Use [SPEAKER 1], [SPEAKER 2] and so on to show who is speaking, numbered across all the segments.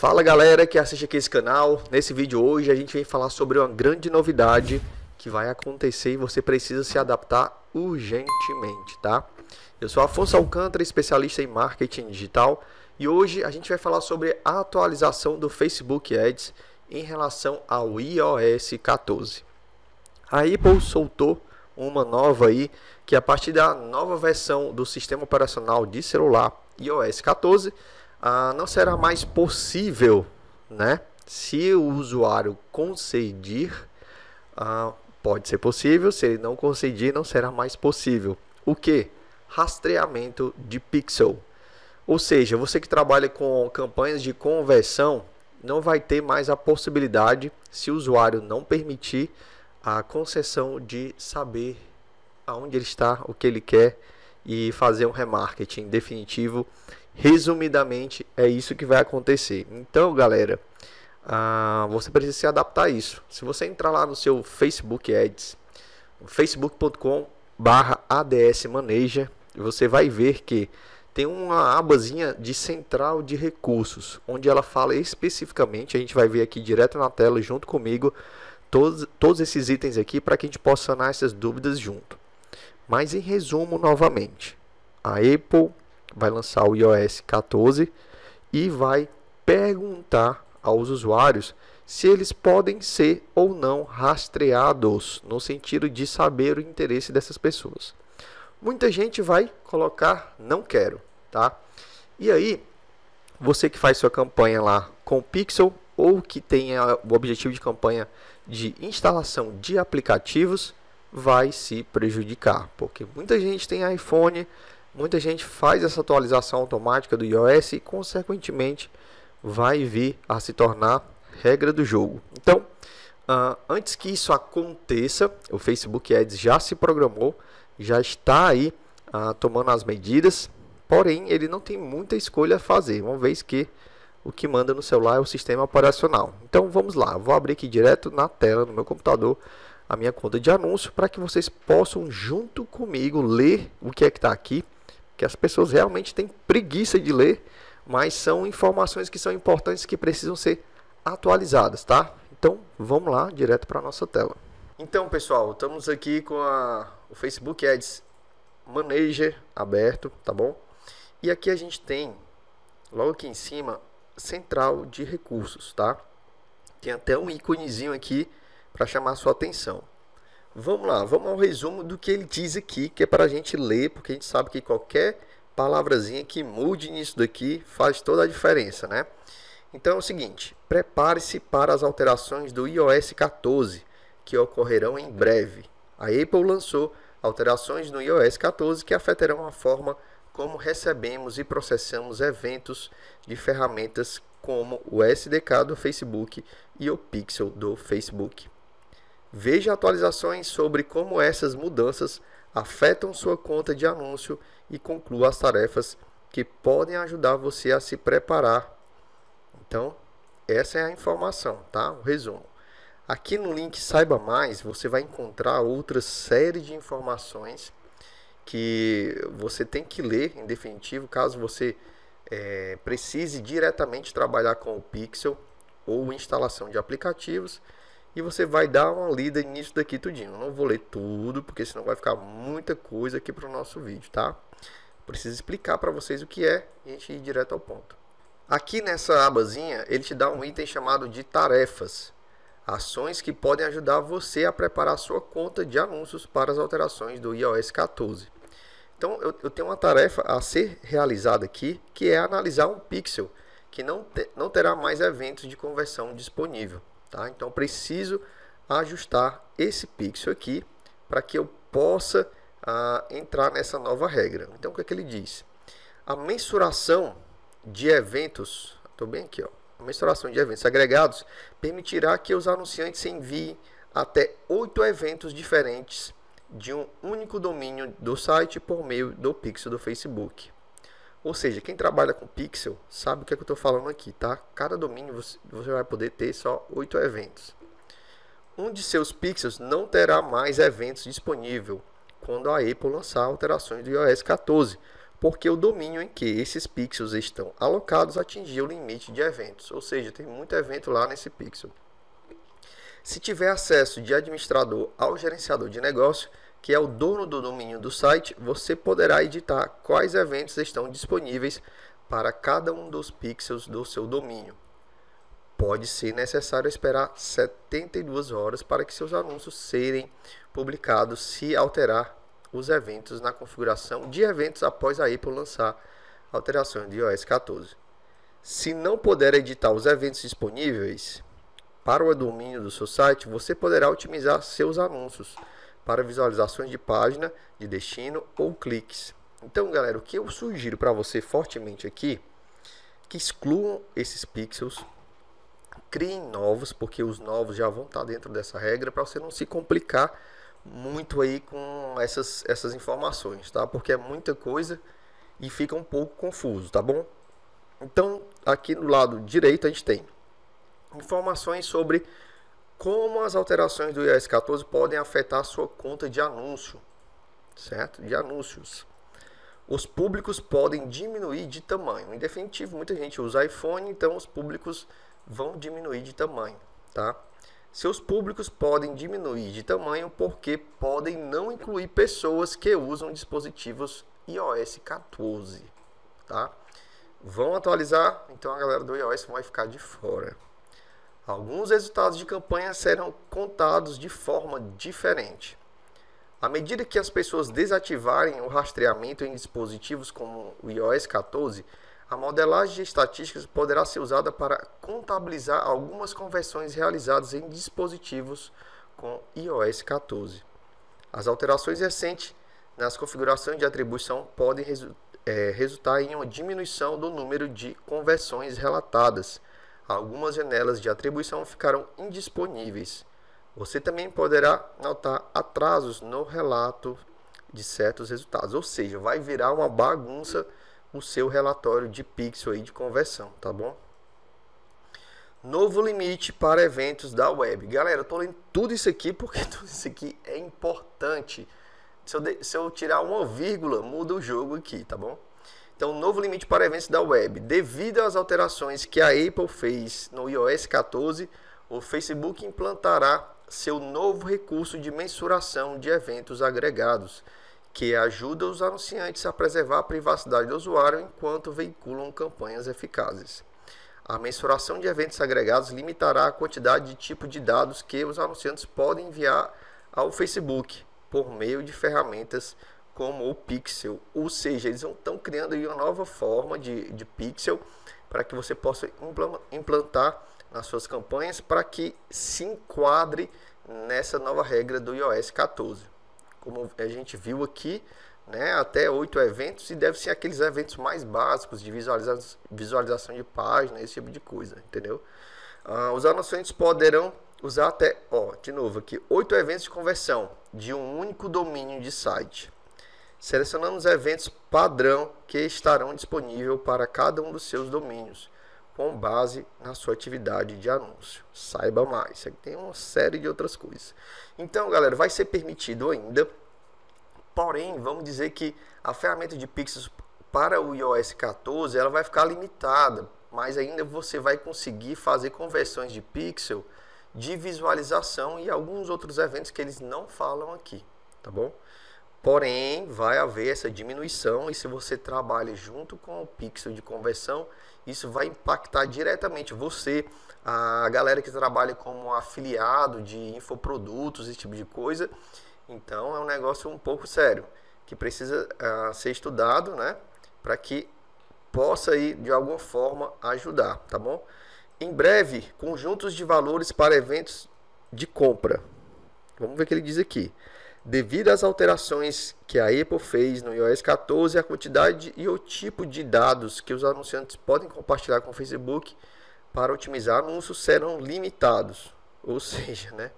[SPEAKER 1] Fala galera que assiste aqui esse canal. Nesse vídeo hoje a gente vem falar sobre uma grande novidade que vai acontecer e você precisa se adaptar urgentemente, tá? Eu sou Afonso Alcântara, especialista em marketing digital, e hoje a gente vai falar sobre a atualização do Facebook Ads em relação ao iOS 14. A Apple soltou uma nova aí que é a partir da nova versão do sistema operacional de celular iOS 14 ah, não será mais possível, né? Se o usuário concedir, ah, pode ser possível, se ele não concedir, não será mais possível. O que? Rastreamento de pixel. Ou seja, você que trabalha com campanhas de conversão não vai ter mais a possibilidade, se o usuário não permitir, a concessão de saber aonde ele está, o que ele quer e fazer um remarketing definitivo Resumidamente, é isso que vai acontecer. Então, galera, ah, você precisa se adaptar a isso. Se você entrar lá no seu Facebook Ads, facebook.com barra ADS Manager, você vai ver que tem uma abazinha de central de recursos, onde ela fala especificamente, a gente vai ver aqui direto na tela junto comigo, todos, todos esses itens aqui para que a gente possa sanar essas dúvidas junto. Mas em resumo novamente, a Apple vai lançar o iOS 14 e vai perguntar aos usuários se eles podem ser ou não rastreados, no sentido de saber o interesse dessas pessoas. Muita gente vai colocar não quero, tá? E aí, você que faz sua campanha lá com Pixel ou que tenha o objetivo de campanha de instalação de aplicativos, vai se prejudicar, porque muita gente tem iPhone, Muita gente faz essa atualização automática do iOS e, consequentemente, vai vir a se tornar regra do jogo. Então, uh, antes que isso aconteça, o Facebook Ads já se programou, já está aí uh, tomando as medidas, porém, ele não tem muita escolha a fazer, uma vez que o que manda no celular é o sistema operacional. Então, vamos lá, vou abrir aqui direto na tela do meu computador a minha conta de anúncio para que vocês possam, junto comigo, ler o que é que está aqui que as pessoas realmente têm preguiça de ler, mas são informações que são importantes que precisam ser atualizadas, tá? Então, vamos lá direto para a nossa tela. Então, pessoal, estamos aqui com a, o Facebook Ads Manager aberto, tá bom? E aqui a gente tem, logo aqui em cima, Central de Recursos, tá? Tem até um íconezinho aqui para chamar sua atenção. Vamos lá, vamos ao resumo do que ele diz aqui, que é para a gente ler, porque a gente sabe que qualquer palavrazinha que mude nisso daqui faz toda a diferença, né? Então é o seguinte, prepare-se para as alterações do iOS 14, que ocorrerão em breve. A Apple lançou alterações no iOS 14 que afetarão a forma como recebemos e processamos eventos de ferramentas como o SDK do Facebook e o Pixel do Facebook. Veja atualizações sobre como essas mudanças afetam sua conta de anúncio e conclua as tarefas que podem ajudar você a se preparar. Então, essa é a informação, tá? O resumo. Aqui no link Saiba Mais, você vai encontrar outra série de informações que você tem que ler, em definitivo, caso você é, precise diretamente trabalhar com o Pixel ou instalação de aplicativos e você vai dar uma lida nisso daqui tudinho. Eu não vou ler tudo, porque senão vai ficar muita coisa aqui para o nosso vídeo, tá? Preciso explicar para vocês o que é e a gente ir direto ao ponto. Aqui nessa abazinha, ele te dá um item chamado de tarefas. Ações que podem ajudar você a preparar sua conta de anúncios para as alterações do iOS 14. Então, eu, eu tenho uma tarefa a ser realizada aqui, que é analisar um pixel, que não, te, não terá mais eventos de conversão disponível. Tá? Então preciso ajustar esse pixel aqui para que eu possa ah, entrar nessa nova regra. Então o que, é que ele diz? A mensuração de eventos, estou bem aqui, ó, a mensuração de eventos agregados permitirá que os anunciantes enviem até oito eventos diferentes de um único domínio do site por meio do pixel do Facebook. Ou seja, quem trabalha com pixel sabe o que, é que eu estou falando aqui, tá? Cada domínio você, vai poder ter só oito eventos. Um de seus pixels não terá mais eventos disponível quando a Apple lançar alterações do iOS 14, porque o domínio em que esses pixels estão alocados atingiu o limite de eventos, ou seja, tem muito evento lá nesse pixel. Se tiver acesso de administrador ao gerenciador de negócio, que é o dono do domínio do site, você poderá editar quais eventos estão disponíveis para cada um dos pixels do seu domínio. Pode ser necessário esperar 72 horas para que seus anúncios serem publicados se alterar os eventos na configuração de eventos após a Apple lançar alterações de iOS 14. Se não puder editar os eventos disponíveis para o domínio do seu site, você poderá otimizar seus anúncios para visualizações de página, de destino ou cliques. Então, galera, o que eu sugiro para você fortemente aqui, que excluam esses pixels, criem novos, porque os novos já vão estar dentro dessa regra, para você não se complicar muito aí com essas, essas informações, tá? Porque é muita coisa e fica um pouco confuso, tá bom? Então, aqui no lado direito a gente tem informações sobre como as alterações do iOS 14 podem afetar a sua conta de anúncio, certo? De anúncios. Os públicos podem diminuir de tamanho. Em definitivo, muita gente usa iPhone, então os públicos vão diminuir de tamanho, tá? Seus públicos podem diminuir de tamanho porque podem não incluir pessoas que usam dispositivos iOS 14, tá? Vão atualizar, então a galera do iOS vai ficar de fora. Alguns resultados de campanha serão contados de forma diferente. À medida que as pessoas desativarem o rastreamento em dispositivos como o iOS 14, a modelagem de estatísticas poderá ser usada para contabilizar algumas conversões realizadas em dispositivos com iOS 14. As alterações recentes nas configurações de atribuição podem resu é, resultar em uma diminuição do número de conversões relatadas, algumas janelas de atribuição ficaram indisponíveis. Você também poderá notar atrasos no relato de certos resultados, ou seja, vai virar uma bagunça o seu relatório de pixel aí de conversão, tá bom? Novo limite para eventos da web. Galera, eu tô lendo tudo isso aqui porque tudo isso aqui é importante. Se eu, de, se eu tirar uma vírgula, muda o jogo aqui, tá bom? Então, novo limite para eventos da web. Devido às alterações que a Apple fez no iOS 14, o Facebook implantará seu novo recurso de mensuração de eventos agregados, que ajuda os anunciantes a preservar a privacidade do usuário enquanto veiculam campanhas eficazes. A mensuração de eventos agregados limitará a quantidade de tipo de dados que os anunciantes podem enviar ao Facebook por meio de ferramentas como o pixel. Ou seja, eles estão criando aí uma nova forma de, de pixel para que você possa implantar nas suas campanhas para que se enquadre nessa nova regra do iOS 14. Como a gente viu aqui, né, até oito eventos e deve ser aqueles eventos mais básicos de visualiza visualização de página, esse tipo de coisa, entendeu? Ah, os anunciantes poderão usar até, ó, de novo aqui, oito eventos de conversão de um único domínio de site selecionando os eventos padrão que estarão disponíveis para cada um dos seus domínios, com base na sua atividade de anúncio. Saiba mais, aqui é tem uma série de outras coisas. Então, galera, vai ser permitido ainda, porém, vamos dizer que a ferramenta de pixels para o iOS 14 ela vai ficar limitada, mas ainda você vai conseguir fazer conversões de pixel de visualização e alguns outros eventos que eles não falam aqui, tá bom? Porém, vai haver essa diminuição e se você trabalha junto com o pixel de conversão, isso vai impactar diretamente você, a galera que trabalha como afiliado de infoprodutos, esse tipo de coisa. Então, é um negócio um pouco sério, que precisa uh, ser estudado, né? Para que possa aí, de alguma forma, ajudar, tá bom? Em breve, conjuntos de valores para eventos de compra. Vamos ver o que ele diz aqui. Devido às alterações que a Apple fez no iOS 14, a quantidade e o tipo de dados que os anunciantes podem compartilhar com o Facebook para otimizar anúncios serão limitados. Ou seja, né,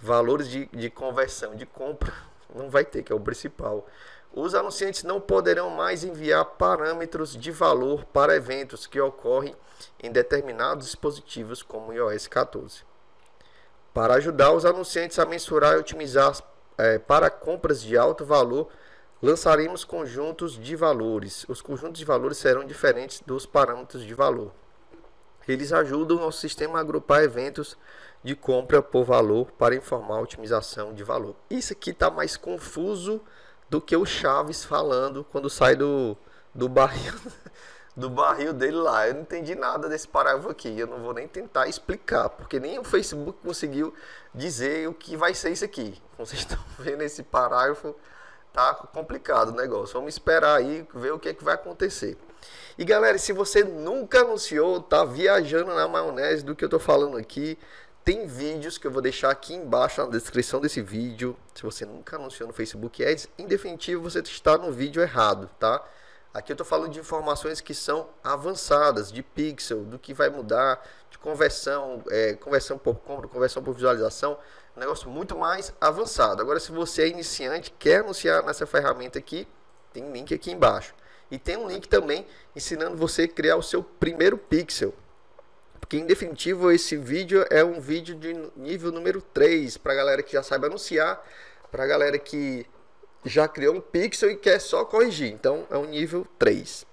[SPEAKER 1] valores de, de conversão, de compra, não vai ter, que é o principal. Os anunciantes não poderão mais enviar parâmetros de valor para eventos que ocorrem em determinados dispositivos como o iOS 14. Para ajudar os anunciantes a mensurar e otimizar é, para compras de alto valor, lançaremos conjuntos de valores. Os conjuntos de valores serão diferentes dos parâmetros de valor. Eles ajudam o sistema a agrupar eventos de compra por valor para informar a otimização de valor. Isso aqui está mais confuso do que o Chaves falando quando sai do, do barril. do barril dele lá. Eu não entendi nada desse parágrafo aqui. Eu não vou nem tentar explicar, porque nem o Facebook conseguiu dizer o que vai ser isso aqui. Como vocês estão vendo esse parágrafo, tá complicado o negócio. Vamos esperar aí ver o que é que vai acontecer. E galera, se você nunca anunciou, tá viajando na maionese do que eu tô falando aqui, tem vídeos que eu vou deixar aqui embaixo na descrição desse vídeo. Se você nunca anunciou no Facebook Ads, em definitivo você está no vídeo errado, tá? Aqui eu estou falando de informações que são avançadas, de pixel, do que vai mudar, de conversão, é, conversão por compra, conversão por visualização, é um negócio muito mais avançado. Agora, se você é iniciante, quer anunciar nessa ferramenta aqui, tem um link aqui embaixo. E tem um link também ensinando você a criar o seu primeiro pixel. Porque em definitivo esse vídeo é um vídeo de nível número 3 para galera que já sabe anunciar, para galera que já criou um pixel e quer só corrigir. Então é um nível 3.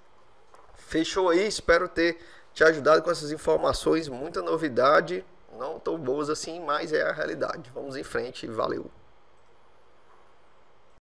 [SPEAKER 1] Fechou aí, espero ter te ajudado com essas informações, muita novidade, não tão boas assim, mas é a realidade. Vamos em frente, valeu!